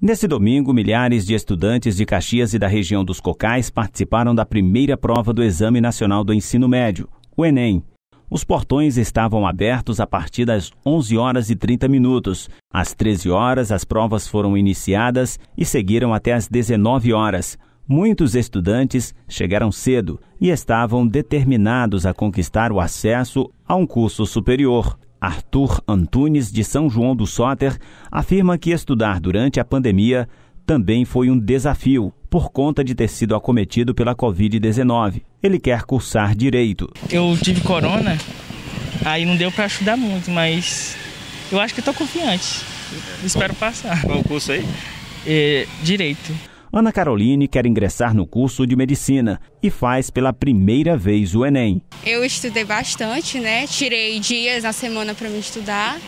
Nesse domingo, milhares de estudantes de Caxias e da região dos Cocais participaram da primeira prova do Exame Nacional do Ensino Médio, o Enem. Os portões estavam abertos a partir das 11 horas e 30 minutos. Às 13 horas, as provas foram iniciadas e seguiram até às 19 horas. Muitos estudantes chegaram cedo e estavam determinados a conquistar o acesso a um curso superior. Arthur Antunes, de São João do Soter, afirma que estudar durante a pandemia também foi um desafio por conta de ter sido acometido pela Covid-19. Ele quer cursar direito. Eu tive corona, aí não deu para estudar muito, mas eu acho que estou confiante. Espero passar. Qual o curso aí? É, direito. Ana Caroline quer ingressar no curso de medicina e faz pela primeira vez o Enem. Eu estudei bastante, né? Tirei dias na semana para me estudar,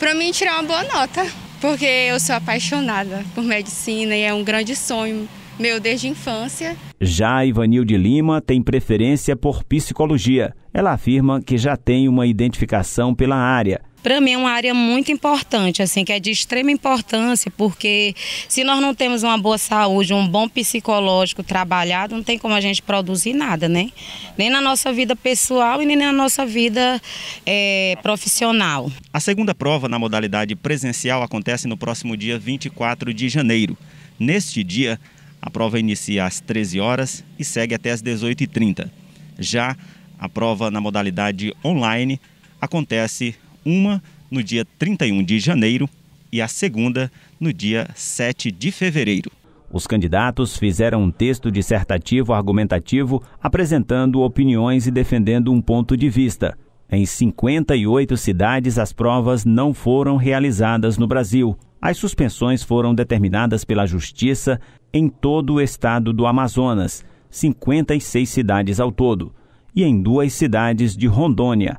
para mim tirar uma boa nota, porque eu sou apaixonada por medicina e é um grande sonho meu desde a infância. Já Ivanil de Lima tem preferência por psicologia. Ela afirma que já tem uma identificação pela área para mim é uma área muito importante, assim, que é de extrema importância, porque se nós não temos uma boa saúde, um bom psicológico trabalhado, não tem como a gente produzir nada, né? Nem na nossa vida pessoal e nem na nossa vida é, profissional. A segunda prova na modalidade presencial acontece no próximo dia 24 de janeiro. Neste dia, a prova inicia às 13 horas e segue até às 18h30. Já a prova na modalidade online acontece uma no dia 31 de janeiro e a segunda no dia 7 de fevereiro. Os candidatos fizeram um texto dissertativo argumentativo apresentando opiniões e defendendo um ponto de vista. Em 58 cidades, as provas não foram realizadas no Brasil. As suspensões foram determinadas pela Justiça em todo o estado do Amazonas, 56 cidades ao todo, e em duas cidades de Rondônia,